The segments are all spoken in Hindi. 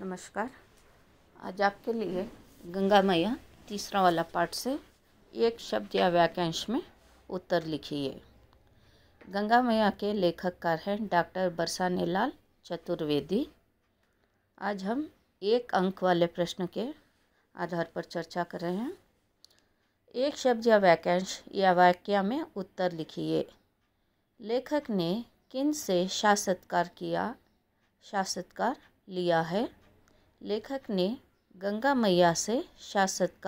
नमस्कार आज आपके लिए गंगा मैया तीसरा वाला पाठ से एक शब्द या वाक्यांश में उत्तर लिखिए गंगा मैया के लेखककार हैं डॉक्टर बरसाने लाल चतुर्वेदी आज हम एक अंक वाले प्रश्न के आधार पर चर्चा कर रहे हैं एक शब्द या वाक्यांश या वाक्या में उत्तर लिखिए लेखक ने किन से शासत्कार किया शासत्कार लिया है लेखक ने गंगा मैया से शासत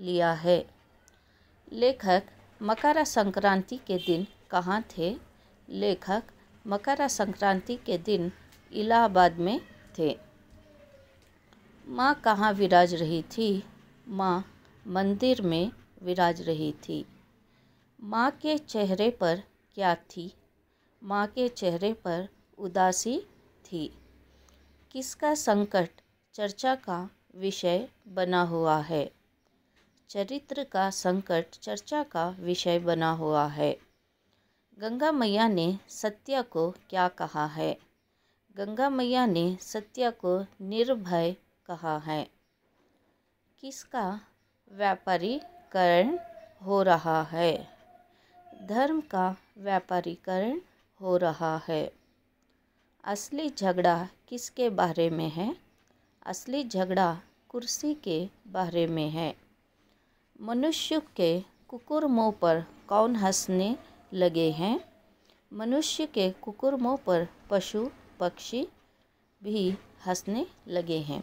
लिया है लेखक मकर संक्रांति के दिन कहाँ थे लेखक मकर संक्रांति के दिन इलाहाबाद में थे माँ कहाँ विराज रही थी माँ मंदिर में विराज रही थी माँ के चेहरे पर क्या थी माँ के चेहरे पर उदासी थी किसका संकट चर्चा का विषय बना हुआ है चरित्र का संकट चर्चा का विषय बना हुआ है गंगा मैया ने सत्य को क्या कहा है गंगा मैया ने सत्य को निर्भय कहा है किसका व्यापारीकरण हो रहा है धर्म का व्यापारीकरण हो रहा है असली झगड़ा किसके बारे में है असली झगड़ा कुर्सी के बारे में है मनुष्य के कुकुरमों पर कौन हंसने लगे हैं मनुष्य के कुकुरमों पर पशु पक्षी भी हंसने लगे हैं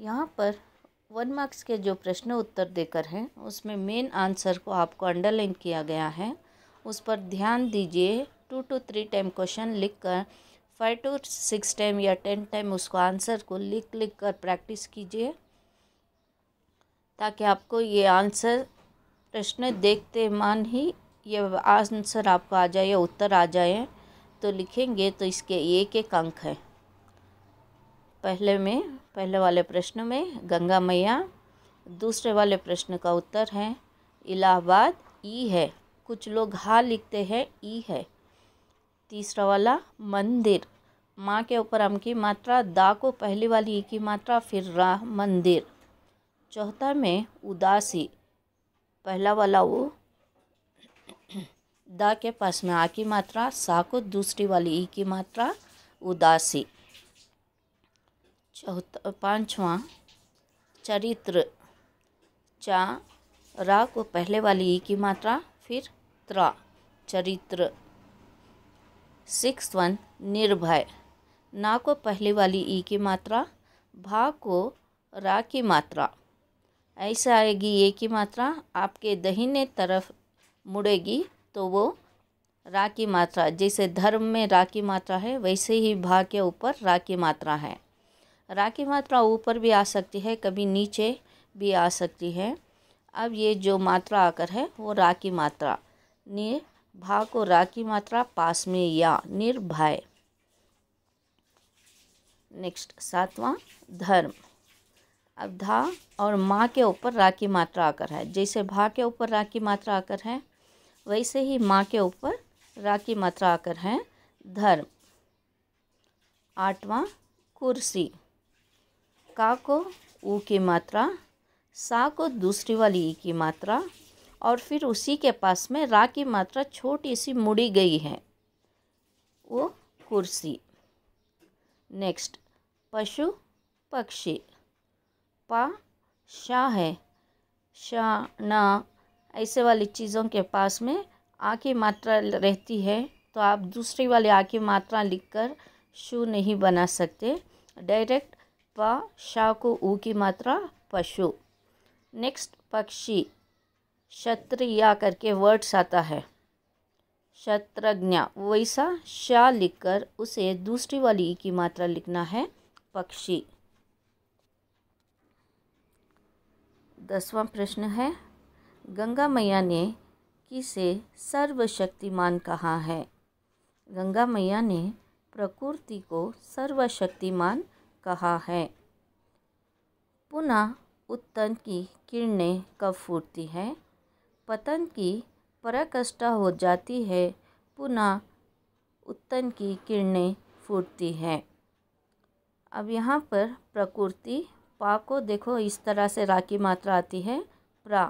यहाँ पर वन मार्क्स के जो प्रश्न उत्तर देकर हैं उसमें मेन आंसर को आपको अंडरलाइन किया गया है उस पर ध्यान दीजिए two two three time question लिख कर फाइव टू सिक्स टाइम या टेन टाइम उसको आंसर को लिख लिख कर प्रैक्टिस कीजिए ताकि आपको ये आंसर प्रश्न देखते मान ही ये आंसर आपको आ जाए या उत्तर आ जाए तो लिखेंगे तो इसके एक एक अंक है पहले में पहले वाले प्रश्न में गंगा मैया दूसरे वाले प्रश्न का उत्तर है इलाहाबाद ई है कुछ लोग हा लिखते हैं ई है तीसरा वाला मंदिर माँ के ऊपर अम की मात्रा दा को पहली वाली ई की मात्रा फिर रा मंदिर चौथा में उदासी पहला वाला वो दा के पास में आ की मात्रा सा को दूसरी वाली ई की मात्रा उदासी चौथा पांचवा चरित्र चा रा को पहले वाली ई की मात्रा फिर त्रा चरित्र सिक्स वन निर्भय ना को पहले वाली ई की मात्रा भा को रा की मात्रा ऐसे आएगी ए की मात्रा आपके दहीने तरफ मुड़ेगी तो वो रा की मात्रा जैसे धर्म में रा की मात्रा है वैसे ही भा के ऊपर रा की मात्रा है रा की मात्रा ऊपर भी आ सकती है कभी नीचे भी आ सकती है अब ये जो मात्रा आकर है वो रा की मात्रा नी भा को रा की मात्रा पास में या निर्भय नेक्स्ट सातवां धर्म अब धा और माँ के ऊपर रा की मात्रा आकर है जैसे भा के ऊपर रा की मात्रा आकर है वैसे ही माँ के ऊपर रा की मात्रा आकर है धर्म आठवां कुर्सी का को ऊ की मात्रा सा को दूसरी वाली ई की मात्रा और फिर उसी के पास में रा की मात्रा छोटी सी मुड़ी गई है वो कुर्सी नेक्स्ट पशु पक्षी पा शाह है शाह ना ऐसे वाली चीज़ों के पास में आ की मात्रा रहती है तो आप दूसरी वाली आ की मात्रा लिखकर शु नहीं बना सकते डायरेक्ट प शाह को ऊ की मात्रा पशु नेक्स्ट पक्षी क्षत्रिया करके वर्ड्स आता है शत्रज्ञा वैसा शा लिखकर उसे दूसरी वाली ई की मात्रा लिखना है पक्षी दसवां प्रश्न है गंगा मैया ने किसे सर्वशक्तिमान कहा है गंगा मैया ने प्रकृति को सर्वशक्तिमान कहा है पुनः उत्तन की किरणें कब फूटती है पतन की पराकष्ठा हो जाती है पुनः उत्तन की किरणें फूटती हैं अब यहाँ पर प्रकृति पा को देखो इस तरह से रा की मात्रा आती है प्रा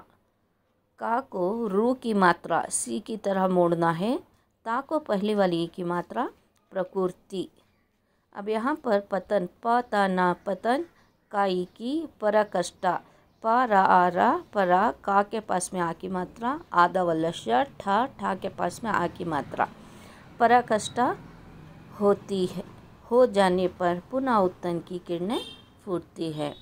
का को रू की मात्रा सी की तरह मोड़ना है ता को पहली वाली की मात्रा प्रकृति अब यहाँ पर पतन ना पतन काई की पराकष्ठा प रा आ रा परा का के पास में आ की मात्रा आधा वलश्य ठा ठा के पास में आ की मात्रा पराकष्ठा होती है हो जाने पर पुनः उत्तन की किरणें फूटती है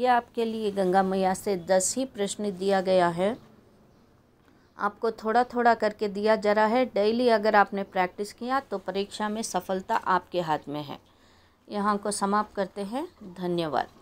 ये आपके लिए गंगा मैया से दस ही प्रश्न दिया गया है आपको थोड़ा थोड़ा करके दिया जा रहा है डेली अगर आपने प्रैक्टिस किया तो परीक्षा में सफलता आपके हाथ में है यहाँ को समाप्त करते हैं धन्यवाद